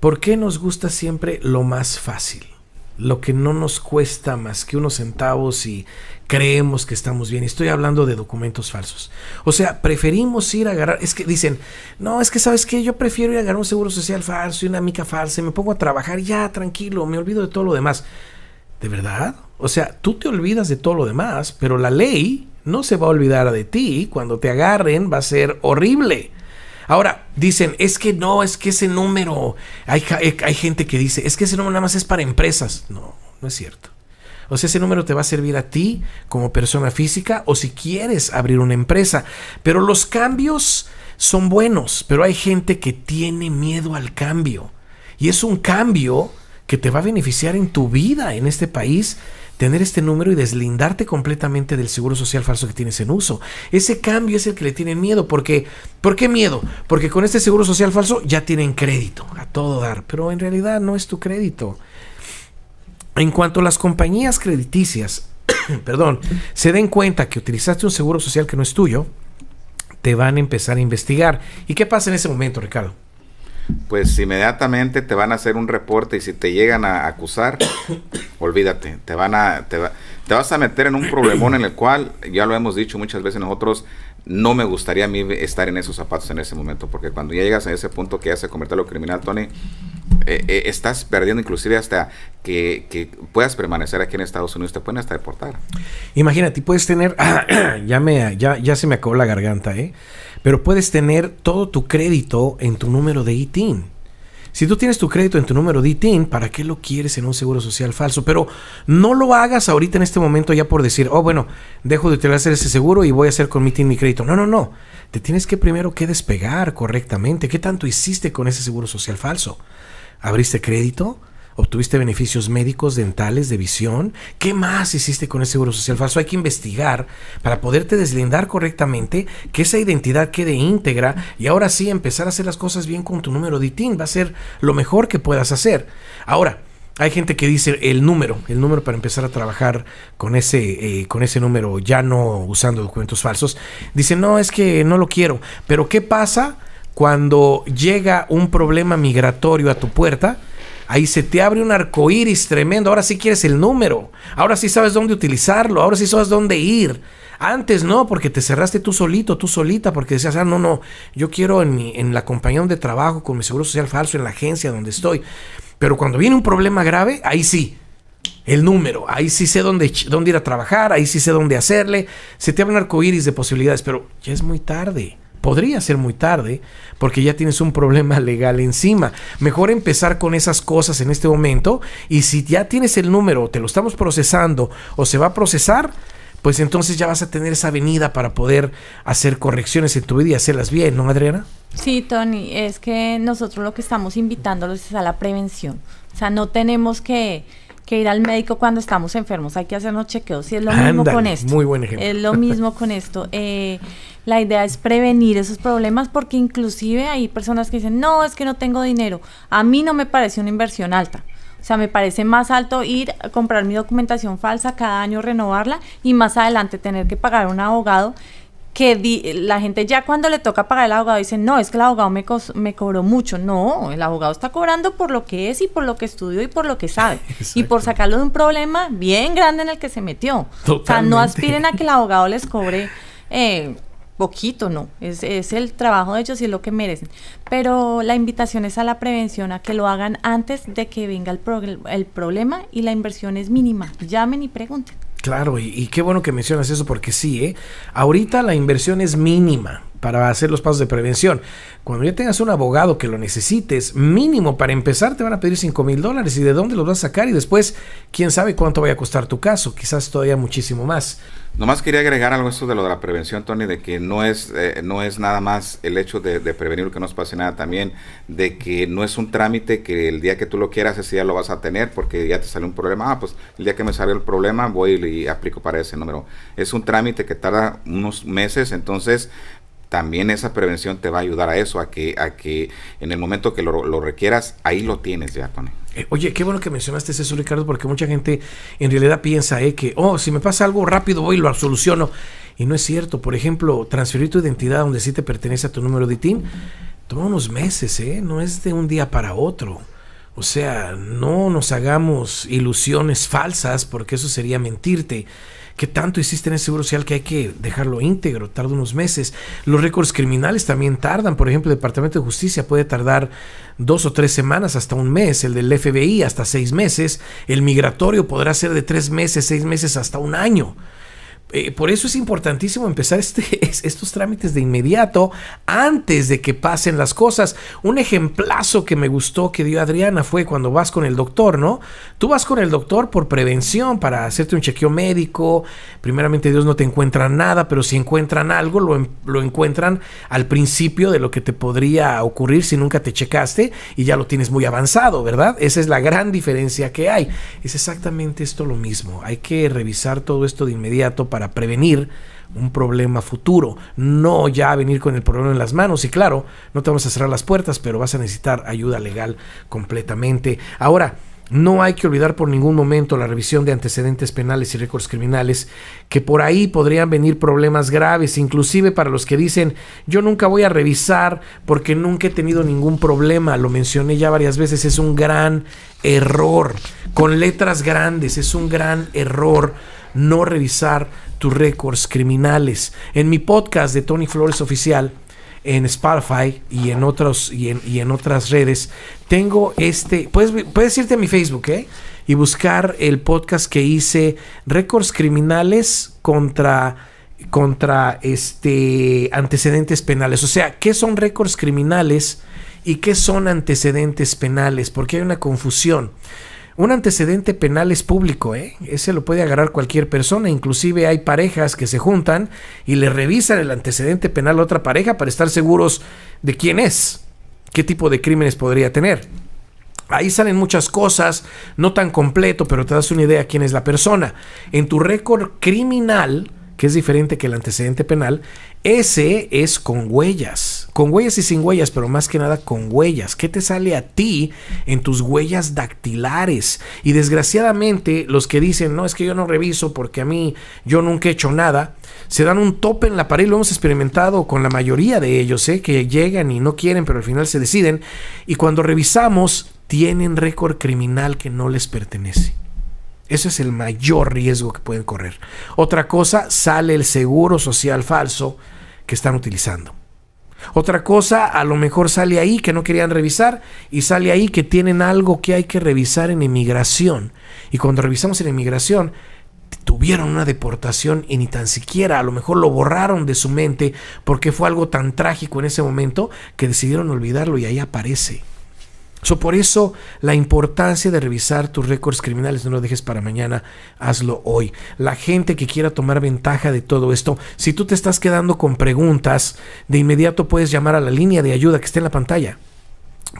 ¿Por qué nos gusta siempre lo más fácil? Lo que no nos cuesta más que unos centavos y creemos que estamos bien. Estoy hablando de documentos falsos. O sea, preferimos ir a agarrar. Es que dicen, no, es que sabes que yo prefiero ir a agarrar un seguro social falso y una mica falsa. Y me pongo a trabajar ya tranquilo, me olvido de todo lo demás. ¿De verdad? O sea, tú te olvidas de todo lo demás, pero la ley no se va a olvidar de ti. Cuando te agarren va a ser horrible. Ahora, dicen, es que no, es que ese número, eh, hay, gente que dice, es que ese número nada más es para empresas. No, no es cierto. O sea, ese número te va a servir a ti como persona física o si quieres abrir una empresa. Pero los cambios son buenos, pero hay gente que tiene miedo al cambio. Y es un cambio que te va a beneficiar en tu vida, en este país tener este número y deslindarte completamente del seguro social falso que tienes en uso. Ese cambio es el que le tienen miedo. Porque, ¿Por qué miedo? Porque con este seguro social falso ya tienen crédito a todo dar, pero en realidad no es tu crédito. En cuanto a las compañías crediticias, perdón, se den cuenta que utilizaste un seguro social que no es tuyo, te van a empezar a investigar. ¿Y qué pasa en ese momento, Ricardo? pues inmediatamente te van a hacer un reporte y si te llegan a acusar, olvídate, te van a te, vas a meter en un problemón en el cual ya lo hemos dicho muchas veces nosotros no me gustaría a mí estar en esos zapatos en ese momento, porque cuando ya llegas a ese punto que ya se convierte en lo criminal, Tony, eh, eh, estás perdiendo inclusive hasta que, puedas permanecer aquí en Estados Unidos, te pueden hasta deportar. Imagínate, puedes tener, ya, me, ya, ya se me acabó la garganta, ¿eh? pero puedes tener todo tu crédito en tu número de ITIN. Si tú tienes tu crédito en tu número de ITIN, ¿para qué lo quieres en un seguro social falso? Pero no lo hagas ahorita en este momento ya por decir, oh, bueno, dejo de utilizar ese seguro y voy a hacer con mi ITIN mi crédito. No, no, no. Te tienes que primero que despegar correctamente. ¿Qué tanto hiciste con ese seguro social falso? ¿Abriste crédito? ¿Obtuviste beneficios médicos, dentales, de visión? ¿Qué más hiciste con ese seguro social falso? Hay que investigar para poderte deslindar correctamente, que esa identidad quede íntegra y ahora sí empezar a hacer las cosas bien con tu número de Tin, Va a ser lo mejor que puedas hacer. Ahora, hay gente que dice el número, el número para empezar a trabajar con ese, eh, con ese número, ya no usando documentos falsos. Dice, no, es que no lo quiero. Pero ¿qué pasa cuando llega un problema migratorio a tu puerta? ahí se te abre un arco iris tremendo. Ahora sí quieres el número, ahora sí sabes dónde utilizarlo, ahora sí sabes dónde ir. Antes no, porque te cerraste tú solito, tú solita, porque decías, ah, no, no, yo quiero en, la compañía donde trabajo, con mi seguro social falso, en la agencia donde estoy. Pero cuando viene un problema grave, ahí sí, el número, ahí sí sé dónde, dónde ir a trabajar, ahí sí sé dónde hacerle. Se te abre un arco iris de posibilidades, pero ya es muy tarde. Podría ser muy tarde porque ya tienes un problema legal encima. Mejor empezar con esas cosas en este momento y si ya tienes el número, te lo estamos procesando o se va a procesar, pues entonces ya vas a tener esa avenida para poder hacer correcciones en tu vida y hacerlas bien, ¿no, Adriana? Sí, Tony, es que nosotros lo que estamos invitándolos es a la prevención. O sea, no tenemos que que ir al médico cuando estamos enfermos, hay que hacernos chequeos. si es lo mismo con esto. Muy buen ejemplo. Es lo mismo con esto. Eh, la idea es prevenir esos problemas porque inclusive hay personas que dicen, no, es que no tengo dinero. A mí no me parece una inversión alta. O sea, me parece más alto ir a comprar mi documentación falsa, cada año renovarla y más adelante tener que pagar a un abogado que di la gente ya cuando le toca pagar al abogado dice, no, es que el abogado me, me cobró mucho. No, el abogado está cobrando por lo que es y por lo que estudió y por lo que sabe. Y por sacarlo de un problema bien grande en el que se metió. O sea, no aspiren a que el abogado les cobre... Eh, poquito, no. Es, es, el trabajo de ellos y es lo que merecen. Pero la invitación es a la prevención, a que lo hagan antes de que venga el, el problema y la inversión es mínima. Llamen y pregunten. Claro, y, qué bueno que mencionas eso porque sí, ¿eh? ahorita la inversión es mínima, para hacer los pasos de prevención. Cuando ya tengas un abogado que lo necesites, mínimo para empezar te van a pedir 5 mil dólares y de dónde los vas a sacar y después quién sabe cuánto vaya a costar tu caso, quizás todavía muchísimo más. Nomás quería agregar algo esto de lo de la prevención, Tony, de que no es, eh, no es nada más el hecho de, prevenir que se pase nada también, de que no es un trámite que el día que tú lo quieras ese día lo vas a tener porque ya te sale un problema, ah, pues el día que me sale el problema voy y aplico para ese número. Es un trámite que tarda unos meses, entonces también esa prevención te va a ayudar a eso, a que, a que en el momento que lo, requieras, ahí lo tienes ya, Tony. Eh, oye, qué bueno que mencionaste eso, Ricardo, porque mucha gente en realidad piensa eh, que, oh, si me pasa algo rápido voy y lo absoluciono, Y no es cierto. Por ejemplo, transferir tu identidad donde sí te pertenece a tu número de TIN, toma unos meses, eh, no es de un día para otro. O sea, no nos hagamos ilusiones falsas porque eso sería mentirte que tanto existe en el Seguro Social que hay que dejarlo íntegro? Tarda unos meses. Los récords criminales también tardan. Por ejemplo, el Departamento de Justicia puede tardar dos o tres semanas hasta un mes. El del FBI hasta seis meses. El migratorio podrá ser de tres meses, seis meses hasta un año. Eh, por eso es importantísimo empezar este, estos trámites de inmediato antes de que pasen las cosas. Un ejemplazo que me gustó que dio Adriana fue cuando vas con el doctor, ¿no? Tú vas con el doctor por prevención, para hacerte un chequeo médico. Primeramente Dios no te encuentra nada, pero si encuentran algo, lo, lo encuentran al principio de lo que te podría ocurrir si nunca te checaste y ya lo tienes muy avanzado, ¿verdad? Esa es la gran diferencia que hay. Es exactamente esto lo mismo. Hay que revisar todo esto de inmediato. Para para prevenir un problema futuro, no ya venir con el problema en las manos. Y claro, no te vamos a cerrar las puertas, pero vas a necesitar ayuda legal completamente. Ahora, no hay que olvidar por ningún momento la revisión de antecedentes penales y récords criminales, que por ahí podrían venir problemas graves, inclusive para los que dicen, yo nunca voy a revisar porque nunca he tenido ningún problema, lo mencioné ya varias veces, es un gran error, con letras grandes, es un gran error no revisar tus récords criminales. En mi podcast de Tony Flores Oficial, en Spotify y en otros y en, otras redes, tengo este. Puedes, puedes irte a mi Facebook, ¿eh? Y buscar el podcast que hice récords criminales contra contra este antecedentes penales. O sea, ¿qué son récords criminales y qué son antecedentes penales? Porque hay una confusión. Un antecedente penal es público, ¿eh? Ese lo puede agarrar cualquier persona. Inclusive hay parejas que se juntan y le revisan el antecedente penal a otra pareja para estar seguros de quién es, qué tipo de crímenes podría tener. Ahí salen muchas cosas, no tan completo, pero te das una idea quién es la persona. En tu récord criminal, que es diferente que el antecedente penal, ese es con huellas con huellas y sin huellas, pero más que nada con huellas. ¿Qué te sale a ti en tus huellas dactilares? Y desgraciadamente los que dicen, no, es que yo no reviso porque a mí yo nunca he hecho nada, se dan un tope en la pared, lo hemos experimentado con la mayoría de ellos, ¿eh? que llegan y no quieren, pero al final se deciden. Y cuando revisamos, tienen récord criminal que no les pertenece. Ese es el mayor riesgo que pueden correr. Otra cosa, sale el seguro social falso que están utilizando. Otra cosa, a lo mejor sale ahí que no querían revisar y sale ahí que tienen algo que hay que revisar en inmigración. Y cuando revisamos en inmigración, tuvieron una deportación y ni tan siquiera, a lo mejor lo borraron de su mente porque fue algo tan trágico en ese momento que decidieron olvidarlo y ahí aparece por eso la importancia de revisar tus récords criminales, no lo dejes para mañana, hazlo hoy. La gente que quiera tomar ventaja de todo esto, si tú te estás quedando con preguntas, de inmediato puedes llamar a la línea de ayuda que está en la pantalla.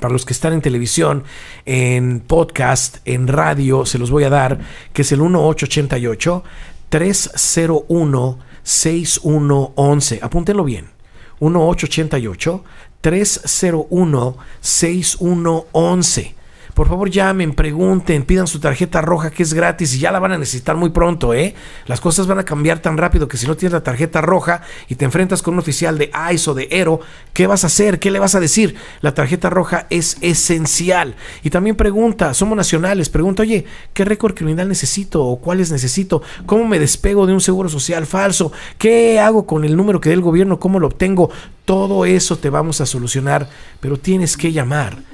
Para los que están en televisión, en podcast, en radio, se los voy a dar, que es el 1888 301 6111. Apúntenlo bien. 1888 301 6111 por favor, llamen, pregunten, pidan su tarjeta roja que es gratis y ya la van a necesitar muy pronto, ¿eh? Las cosas van a cambiar tan rápido que si no tienes la tarjeta roja y te enfrentas con un oficial de ICE o de ERO, ¿qué vas a hacer? ¿Qué le vas a decir? La tarjeta roja es esencial. Y también pregunta, somos nacionales, pregunta, oye, ¿qué récord criminal necesito o cuáles necesito? ¿Cómo me despego de un seguro social falso? ¿Qué hago con el número que dé el gobierno? ¿Cómo lo obtengo? Todo eso te vamos a solucionar, pero tienes que llamar.